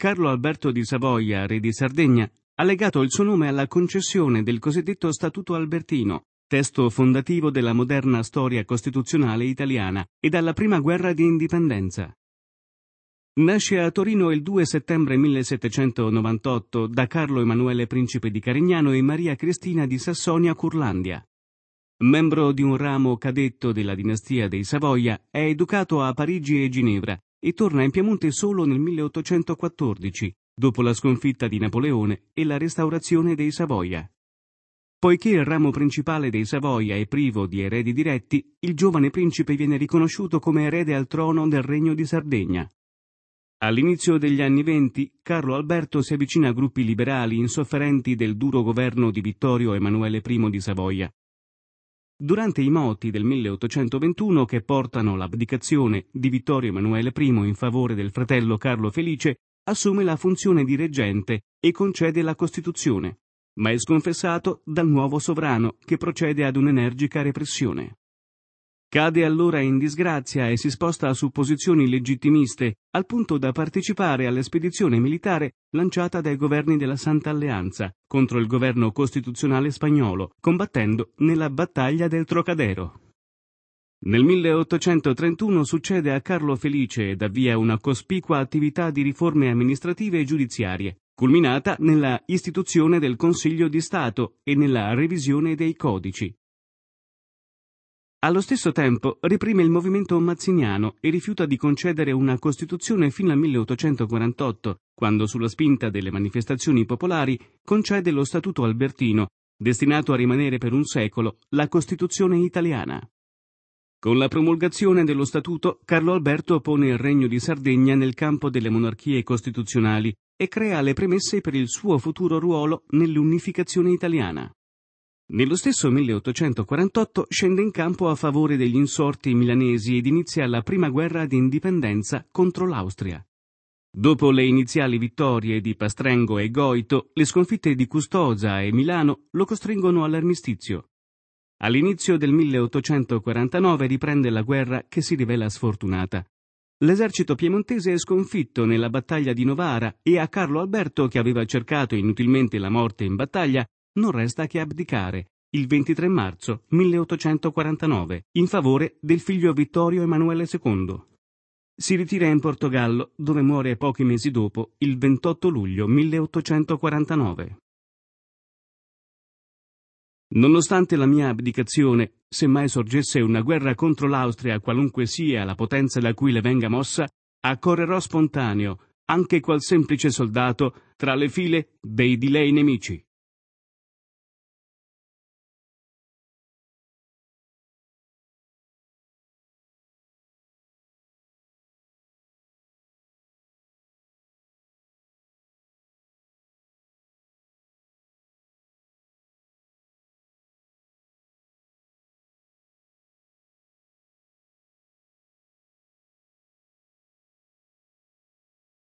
Carlo Alberto di Savoia, re di Sardegna, ha legato il suo nome alla concessione del cosiddetto Statuto Albertino, testo fondativo della moderna storia costituzionale italiana e dalla prima guerra di indipendenza. Nasce a Torino il 2 settembre 1798 da Carlo Emanuele Principe di Carignano e Maria Cristina di Sassonia-Curlandia. Membro di un ramo cadetto della dinastia dei Savoia, è educato a Parigi e Ginevra e torna in Piemonte solo nel 1814, dopo la sconfitta di Napoleone e la restaurazione dei Savoia. Poiché il ramo principale dei Savoia è privo di eredi diretti, il giovane principe viene riconosciuto come erede al trono del Regno di Sardegna. All'inizio degli anni venti, Carlo Alberto si avvicina a gruppi liberali insofferenti del duro governo di Vittorio Emanuele I di Savoia Durante i moti del 1821 che portano l'abdicazione di Vittorio Emanuele I in favore del fratello Carlo Felice, assume la funzione di reggente e concede la Costituzione, ma è sconfessato dal nuovo sovrano che procede ad un'energica repressione. Cade allora in disgrazia e si sposta su posizioni legittimiste, al punto da partecipare alla spedizione militare lanciata dai governi della Santa Alleanza contro il governo costituzionale spagnolo, combattendo nella battaglia del Trocadero. Nel 1831 succede a Carlo Felice ed avvia una cospicua attività di riforme amministrative e giudiziarie, culminata nella istituzione del Consiglio di Stato e nella revisione dei codici, allo stesso tempo riprime il movimento mazziniano e rifiuta di concedere una Costituzione fino al 1848, quando sulla spinta delle manifestazioni popolari concede lo Statuto albertino, destinato a rimanere per un secolo la Costituzione italiana. Con la promulgazione dello Statuto, Carlo Alberto pone il Regno di Sardegna nel campo delle monarchie costituzionali e crea le premesse per il suo futuro ruolo nell'unificazione italiana. Nello stesso 1848 scende in campo a favore degli insorti milanesi ed inizia la prima guerra di indipendenza contro l'Austria. Dopo le iniziali vittorie di Pastrengo e Goito, le sconfitte di Custoza e Milano lo costringono all'armistizio. All'inizio del 1849 riprende la guerra che si rivela sfortunata. L'esercito piemontese è sconfitto nella battaglia di Novara e a Carlo Alberto, che aveva cercato inutilmente la morte in battaglia, non resta che abdicare il 23 marzo 1849 in favore del figlio Vittorio Emanuele II. Si ritira in Portogallo, dove muore pochi mesi dopo, il 28 luglio 1849. Nonostante la mia abdicazione, se mai sorgesse una guerra contro l'Austria, qualunque sia la potenza da cui le venga mossa, accorrerò spontaneo, anche qual semplice soldato, tra le file dei di lei nemici.